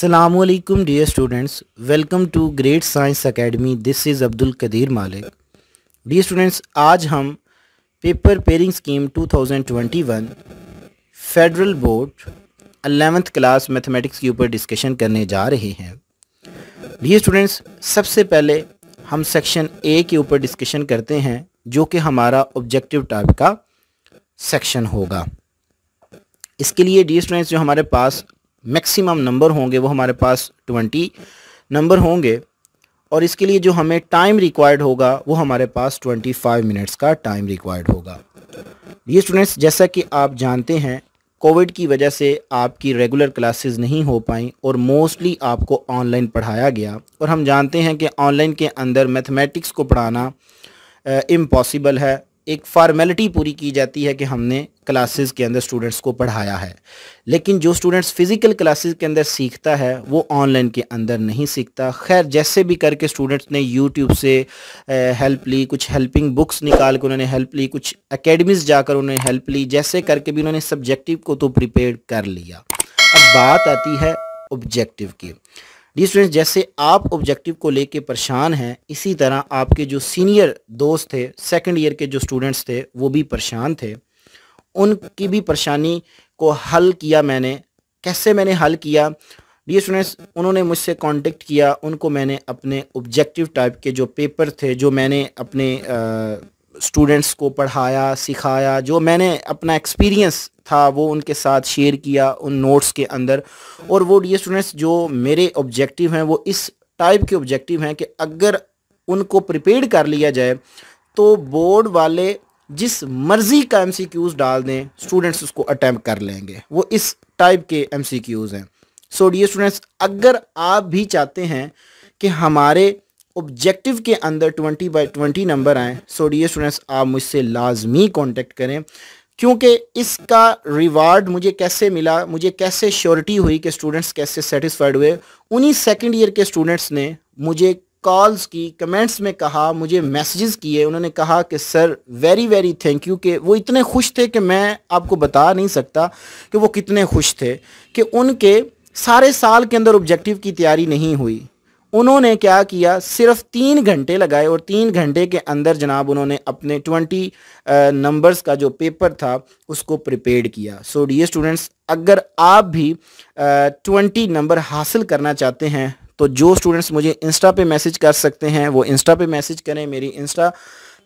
Assalamualaikum dear students welcome to great science Academy this is Abdul Kadir Malik dear students आज हम paper pairing scheme 2021 federal board eleventh class mathematics के ऊपर discussion करने जा रहे हैं डियर स्टूडेंट्स सबसे पहले हम सेक्शन ए के ऊपर डिस्कशन करते हैं जो कि हमारा ऑब्जेक्टिव टाइप का सेक्शन होगा इसके लिए डी स्टूडेंट्स जो हमारे पास मैक्सिमम नंबर होंगे वो हमारे पास ट्वेंटी नंबर होंगे और इसके लिए जो हमें टाइम रिक्वायर्ड होगा वो हमारे पास ट्वेंटी फाइव मिनट्स का टाइम रिक्वायर्ड होगा ये स्टूडेंट्स जैसा कि आप जानते हैं कोविड की वजह से आपकी रेगुलर क्लासेस नहीं हो पाई और मोस्टली आपको ऑनलाइन पढ़ाया गया और हम जानते हैं कि ऑनलाइन के अंदर मैथमेटिक्स को पढ़ाना इम्पॉसिबल है एक फॉर्मेलिटी पूरी की जाती है कि हमने क्लासेस के अंदर स्टूडेंट्स को पढ़ाया है लेकिन जो स्टूडेंट्स फिज़िकल क्लासेस के अंदर सीखता है वो ऑनलाइन के अंदर नहीं सीखता खैर जैसे भी करके स्टूडेंट्स ने यूट्यूब से हेल्प ली कुछ हेल्पिंग बुक्स निकाल कर उन्होंने हेल्प ली कुछ अकेडमीज़ जाकर उन्होंने हेल्प ली जैसे करके भी उन्होंने सब्जेक्टिव को तो प्रिपेयर कर लिया अब बात आती है ऑब्जेक्टिव की डी स्टूडेंट्स जैसे आप ऑब्जेक्टिव को लेके परेशान हैं इसी तरह आपके जो सीनियर दोस्त थे सेकंड ईयर के जो स्टूडेंट्स थे वो भी परेशान थे उनकी भी परेशानी को हल किया मैंने कैसे मैंने हल किया डी स्टूडेंट्स उन्होंने मुझसे कांटेक्ट किया उनको मैंने अपने ऑब्जेक्टिव टाइप के जो पेपर थे जो मैंने अपने आ, स्टूडेंट्स को पढ़ाया सिखाया जो मैंने अपना एक्सपीरियंस था वो उनके साथ शेयर किया उन नोट्स के अंदर और वो डी स्टूडेंट्स जो मेरे ऑब्जेक्टिव हैं वो इस टाइप के ऑब्जेक्टिव हैं कि अगर उनको प्रिपेयर कर लिया जाए तो बोर्ड वाले जिस मर्ज़ी का एम डाल दें स्टूडेंट्स उसको अटैम्प्ट कर लेंगे वो इस टाइप के एम हैं सो डी स्टूडेंट्स अगर आप भी चाहते हैं कि हमारे ऑब्जेक्टिव के अंदर ट्वेंटी बाई ट्वेंटी नंबर आएँ सो डी स्टूडेंट्स आप मुझसे लाजमी कॉन्टेक्ट करें क्योंकि इसका रिवार्ड मुझे कैसे मिला मुझे कैसे श्योरिटी हुई कि स्टूडेंट्स कैसे सेटिस्फाइड हुए उन्हीं सेकंड ईयर के स्टूडेंट्स ने मुझे कॉल्स की कमेंट्स में कहा मुझे मैसेजेस किए उन्होंने कहा कि sir very very thank you कि वो इतने खुश थे कि मैं आपको बता नहीं सकता कि वो कितने खुश थे कि उनके सारे साल के अंदर ऑब्जेक्टिव की तैयारी नहीं हुई उन्होंने क्या किया सिर्फ तीन घंटे लगाए और तीन घंटे के अंदर जनाब उन्होंने अपने ट्वेंटी नंबर्स का जो पेपर था उसको प्रिपेयर किया सो डी स्टूडेंट्स अगर आप भी ट्वेंटी नंबर हासिल करना चाहते हैं तो जो स्टूडेंट्स मुझे इंस्टा पे मैसेज कर सकते हैं वो इंस्टा पे मैसेज करें मेरी इंस्टा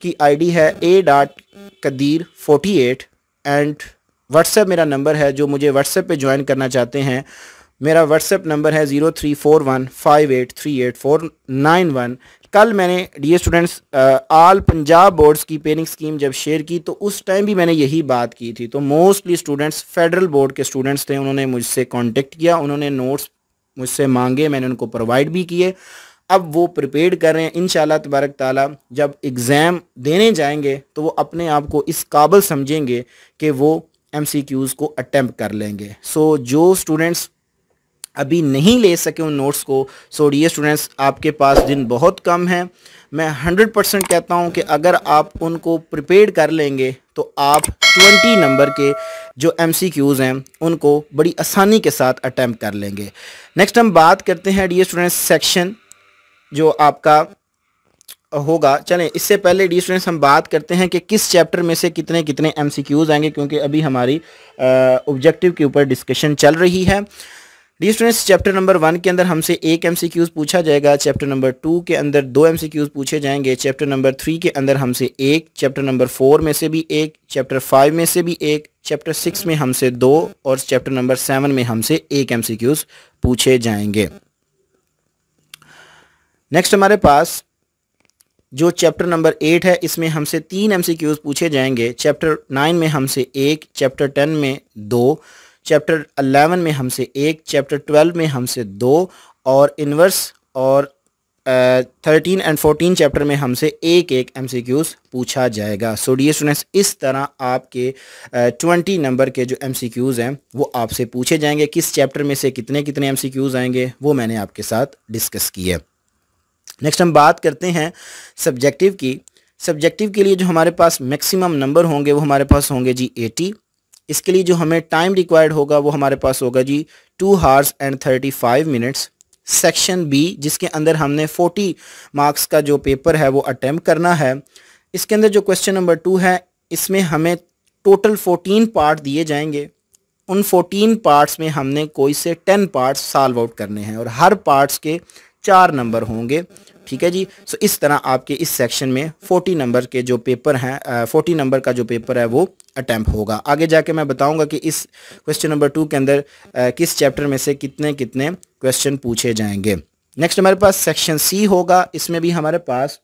की आईडी है A dot Kadir forty eight and WhatsApp मेरा नंबर है जो मुझे व्हाट्सएप पे ज्वाइन करना चाहते हैं मेरा व्हाट्सएप नंबर है zero three four one five eight three eight four nine one कल मैंने dear students all Punjab boards की पेनिंग स्कीम जब शेयर की तो उस टाइम भी मैंने यही बात की थी तो मोस्टली स्टूडेंट्स फेडरल बोर्ड के स्टूडेंट्स थे उन्होंने मुझसे कॉन्टेक्ट किया उन्होंने नोट्स मुझसे मांगे मैंने उनको प्रोवाइड भी किए अब वो प्रिपेयर कर रहे हैं इन तबारक ताला जब एग्ज़ाम देने जाएंगे तो वो अपने आप को इस काबिल समझेंगे कि वो एम सी क्यूज़ को अटैम्प्ट कर लेंगे सो so, जो स्टूडेंट्स अभी नहीं ले सके उन नोट्स को सो डी स्टूडेंट्स आपके पास दिन बहुत कम है मैं 100 परसेंट कहता हूं कि अगर आप उनको प्रिपेयर कर लेंगे तो आप 20 नंबर के जो एम हैं उनको बड़ी आसानी के साथ अटैम्प्ट कर लेंगे नेक्स्ट हम बात करते हैं डी स्टूडेंट्स सेक्शन जो आपका होगा चलें इससे पहले डी स्टूडेंट्स हम बात करते हैं कि किस चैप्टर में से कितने कितने एम आएंगे क्योंकि अभी हमारी ऑब्जेक्टिव के ऊपर डिस्कशन चल रही है dear students chapter number one के अंदर हमसे एक एम पूछा जाएगा चैप्टर नंबर टू के अंदर दो एम पूछे जाएंगे चैप्टर नंबर थ्री के अंदर हमसे एक चैप्टर नंबर फोर में से भी एक चैप्टर फाइव में से भी एक चैप्टर सिक्स में हमसे दो और चैप्टर नंबर सेवन में हमसे एक एम पूछे जाएंगे नेक्स्ट हमारे पास जो चैप्टर नंबर एट है इसमें हमसे तीन एम पूछे जाएंगे चैप्टर नाइन में हमसे एक चैप्टर टेन में दो चैप्टर 11 में हमसे एक चैप्टर 12 में हमसे दो और इनवर्स और थर्टीन एंड फोर्टीन चैप्टर में हमसे एक एक एम पूछा जाएगा सो डी स्टूडेंट्स इस तरह आपके ट्वेंटी uh, नंबर के जो एम हैं वो आपसे पूछे जाएंगे किस चैप्टर में से कितने कितने एम आएंगे वो मैंने आपके साथ डिस्कस की है नेक्स्ट हम बात करते हैं सब्जेक्टिव की सब्जेक्टिव के लिए जो हमारे पास मैक्सिमम नंबर होंगे वो हमारे पास होंगे जी एटी इसके लिए जो हमें टाइम रिक्वायर्ड होगा वो हमारे पास होगा जी two hours and thirty five minutes section B जिसके अंदर हमने फोर्टी मार्क्स का जो पेपर है वो अटैम्प करना है इसके अंदर जो क्वेश्चन नंबर टू है इसमें हमें टोटल फोर्टीन पार्ट दिए जाएंगे उन फोर्टीन पार्ट्स में हमने कोई से टेन पार्ट्स सॉल्व आउट करने हैं और हर पार्ट्स के चार नंबर होंगे ठीक है जी सो इस तरह आपके इस सेक्शन में फोर्टी नंबर के जो पेपर हैं फोर्टी नंबर का जो पेपर है वो अटैम्प होगा आगे जाके मैं बताऊंगा कि इस क्वेश्चन नंबर टू के अंदर किस चैप्टर में से कितने कितने क्वेश्चन पूछे जाएंगे नेक्स्ट हमारे पास सेक्शन सी होगा इसमें भी हमारे पास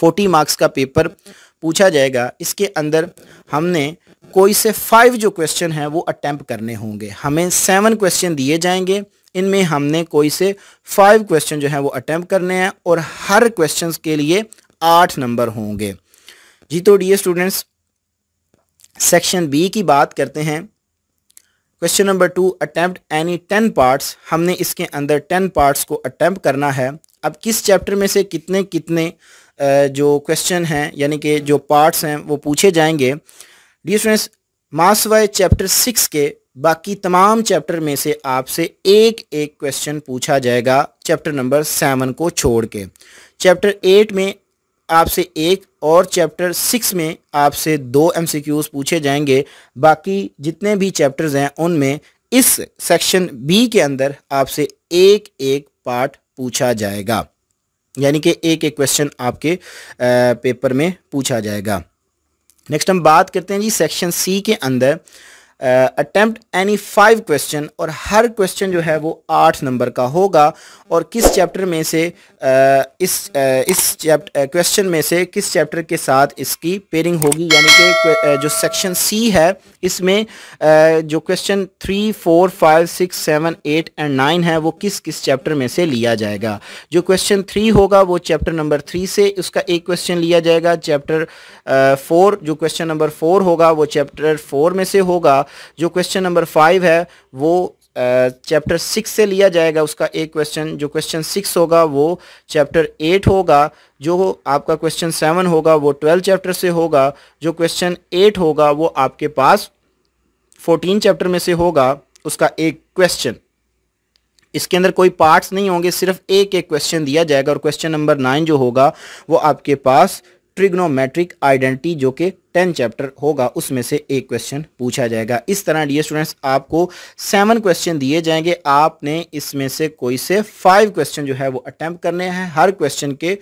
फोर्टी मार्क्स का पेपर पूछा जाएगा इसके अंदर हमने कोई से फाइव जो क्वेश्चन हैं वो अटैम्प्ट करने होंगे हमें सेवन क्वेश्चन दिए जाएंगे इनमें हमने कोई से फाइव क्वेश्चन जो है वो अटैम्प्ट करने हैं और हर क्वेश्चन के लिए आठ नंबर होंगे जी तो डी स्टूडेंट्स सेक्शन बी की बात करते हैं question number two attempt any ten parts हमने इसके अंदर टेन पार्ट्स को अटैम्प्ट करना है अब किस चैप्टर में से कितने कितने जो क्वेश्चन हैं यानी कि जो पार्ट्स हैं वो पूछे जाएंगे डी स्टूडेंट्स मास वाई चैप्टर सिक्स के बाकी तमाम चैप्टर में से आपसे एक एक क्वेश्चन पूछा जाएगा चैप्टर नंबर सेवन को छोड़ के चैप्टर एट में आपसे एक और चैप्टर सिक्स में आपसे दो एमसीक्यूज पूछे जाएंगे बाकी जितने भी चैप्टर्स हैं उनमें इस सेक्शन बी के अंदर आपसे एक एक पार्ट पूछा जाएगा यानी कि एक एक क्वेश्चन आपके पेपर में पूछा जाएगा नेक्स्ट हम बात करते हैं जी सेक्शन सी के अंदर अटैम्प्ट एनी फाइव क्वेश्चन और हर क्वेश्चन जो है वो आठ नंबर का होगा और किस चैप्टर में से uh, इस uh, इस चैप्टर क्वेश्चन में से किस चैप्टर के साथ इसकी पेयरिंग होगी यानी कि जो सेक्शन सी है इसमें uh, जो question three four five six seven eight and nine है वो किस किस चैप्टर में से लिया जाएगा जो क्वेश्चन थ्री होगा वो चैप्टर नंबर थ्री से उसका एक क्वेश्चन लिया जाएगा चैप्टर फोर जो क्वेश्चन नंबर फोर होगा वो चैप्टर फोर में से होगा जो क्वेश्चन नंबर फाइव है वो चैप्टर uh, सिक्स से लिया जाएगा उसका एक क्वेश्चन जो क्वेश्चन सिक्स होगा वो चैप्टर एट होगा जो आपका क्वेश्चन सेवन होगा वो ट्वेल्थ चैप्टर से होगा जो क्वेश्चन एट होगा वो आपके पास फोर्टीन चैप्टर में से होगा उसका एक क्वेश्चन इसके अंदर कोई पार्ट्स नहीं होंगे सिर्फ एक एक क्वेश्चन दिया जाएगा और क्वेश्चन नंबर नाइन जो होगा वो आपके पास ट्रिग्नोमेट्रिक आइडेंटिटी जो कि टेन चैप्टर होगा उसमें से एक क्वेश्चन पूछा जाएगा इस तरह डी स्टूडेंट्स आपको सेवन क्वेश्चन दिए जाएंगे आपने इसमें से कोई से फाइव क्वेश्चन जो है वो अटैम्प्ट करने हैं हर क्वेश्चन के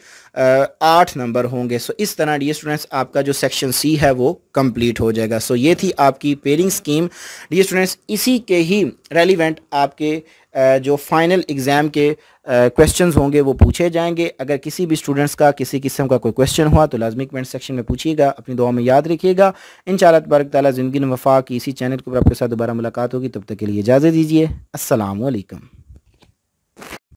आठ नंबर होंगे सो इस तरह डी स्टूडेंट्स आपका जो सेक्शन सी है वो कंप्लीट हो जाएगा सो ये थी आपकी पेरिंग स्कीम डी स्टूडेंट्स इसी के ही रेलिवेंट आपके जो फाइनल एग्ज़ाम के क्वेश्चंस होंगे वो पूछे जाएंगे अगर किसी भी स्टूडेंट्स का किसी किस्म का कोई क्वेश्चन हुआ तो लाजमी कमेंट सेक्शन में पूछिएगा अपनी दुआ में याद रखिएगा इन तबारक ताली ज़िंदगी वफा की इसी चैनल के ऊपर आपके साथ दोबारा मुलाकात होगी तब तक के लिए इजाज़त दीजिए असलकम